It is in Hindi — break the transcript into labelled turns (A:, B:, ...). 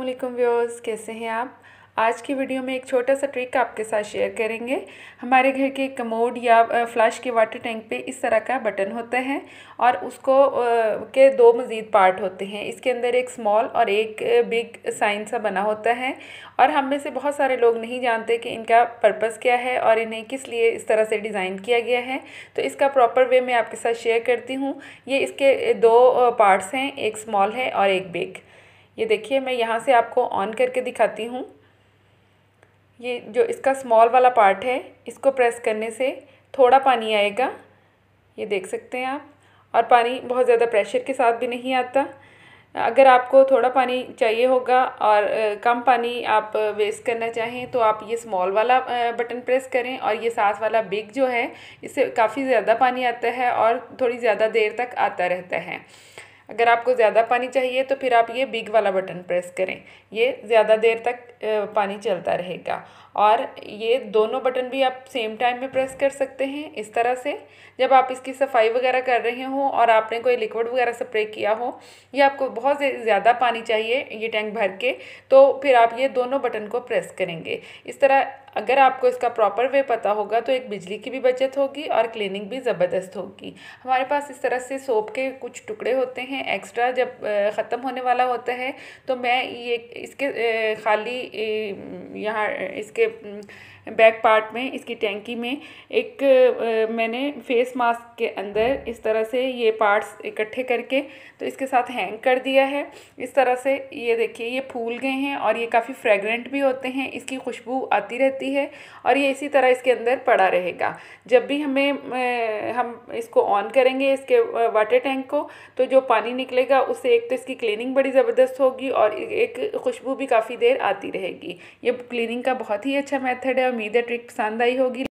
A: असलम व्यवर्स कैसे हैं आप आज की वीडियो में एक छोटा सा ट्रिक आपके साथ शेयर करेंगे हमारे घर के कमोड या फ्लश के वाटर टैंक पे इस तरह का बटन होता है और उसको के दो मज़ीद पार्ट होते हैं इसके अंदर एक स्मॉल और एक बिग साइन सा बना होता है और हम में से बहुत सारे लोग नहीं जानते कि इनका पर्पस क्या है और इन्हें किस लिए इस तरह से डिज़ाइन किया गया है तो इसका प्रॉपर वे मैं आपके साथ शेयर करती हूँ ये इसके दो पार्ट्स हैं एक स्मॉल है और एक बिग ये देखिए मैं यहाँ से आपको ऑन करके दिखाती हूँ ये जो इसका स्मॉल वाला पार्ट है इसको प्रेस करने से थोड़ा पानी आएगा ये देख सकते हैं आप और पानी बहुत ज़्यादा प्रेशर के साथ भी नहीं आता अगर आपको थोड़ा पानी चाहिए होगा और कम पानी आप वेस्ट करना चाहें तो आप ये स्मॉल वाला बटन प्रेस करें और ये सास वाला बिग जो है इससे काफ़ी ज़्यादा पानी आता है और थोड़ी ज़्यादा देर तक आता रहता है अगर आपको ज़्यादा पानी चाहिए तो फिर आप ये बिग वाला बटन प्रेस करें ये ज़्यादा देर तक पानी चलता रहेगा और ये दोनों बटन भी आप सेम टाइम में प्रेस कर सकते हैं इस तरह से जब आप इसकी सफाई वगैरह कर रहे हो और आपने कोई लिक्विड वगैरह स्प्रे किया हो या आपको बहुत ज़्यादा पानी चाहिए ये टैंक भर के तो फिर आप ये दोनों बटन को प्रेस करेंगे इस तरह अगर आपको इसका प्रॉपर वे पता होगा तो एक बिजली की भी बचत होगी और क्लीनिंग भी ज़बरदस्त होगी हमारे पास इस तरह से सोप के कुछ टुकड़े होते हैं हैं एक्स्ट्रा जब ख़त्म होने वाला होता है तो मैं ये इसके खाली यहाँ इसके बैक पार्ट में इसकी टैंकी में एक मैंने फेस मास्क के अंदर इस तरह से ये पार्ट्स इकट्ठे करके तो इसके साथ हैंग कर दिया है इस तरह से ये देखिए ये फूल गए हैं और ये काफ़ी फ्रेगरेंट भी होते हैं इसकी खुशबू आती रहती है और ये इसी तरह इसके अंदर पड़ा रहेगा जब भी हमें हम इसको ऑन करेंगे इसके वाटर टैंक को तो जो पानी पानी निकलेगा उससे एक तो इसकी क्लीनिंग बड़ी ज़बरदस्त होगी और एक खुशबू भी काफ़ी देर आती रहेगी ये क्लीनिंग का बहुत ही अच्छा मेथड है उम्मीद है ट्रिक पसंद आई होगी